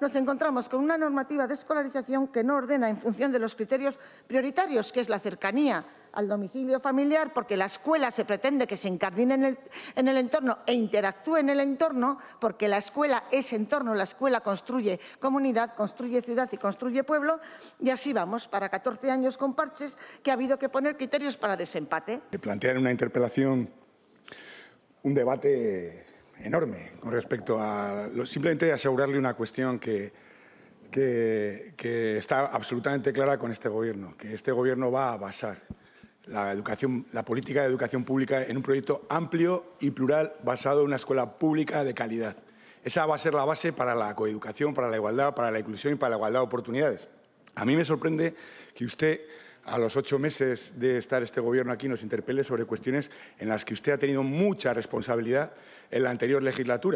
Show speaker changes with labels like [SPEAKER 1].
[SPEAKER 1] nos encontramos con una normativa de escolarización que no ordena en función de los criterios prioritarios, que es la cercanía al domicilio familiar, porque la escuela se pretende que se encardine en el, entorno e interactúe en el entorno, porque la escuela es entorno, la escuela construye comunidad, construye ciudad y construye pueblo, y así vamos, para 14 años con parches que ha habido que poner criterios para desempate.
[SPEAKER 2] Plantear una interpelación, un debate enorme con respecto a simplemente asegurarle una cuestión que, que, está absolutamente clara con este gobierno, que este gobierno va a basar la, educación, la política de educación pública en un proyecto amplio y plural basado en una escuela pública de calidad. Esa va a ser la base para la coeducación, para la igualdad, para la inclusión y para la igualdad de oportunidades. A mí me sorprende que usted a los ocho meses de estar este gobierno aquí nos interpele sobre cuestiones en las que usted ha tenido mucha responsabilidad en la anterior legislatura.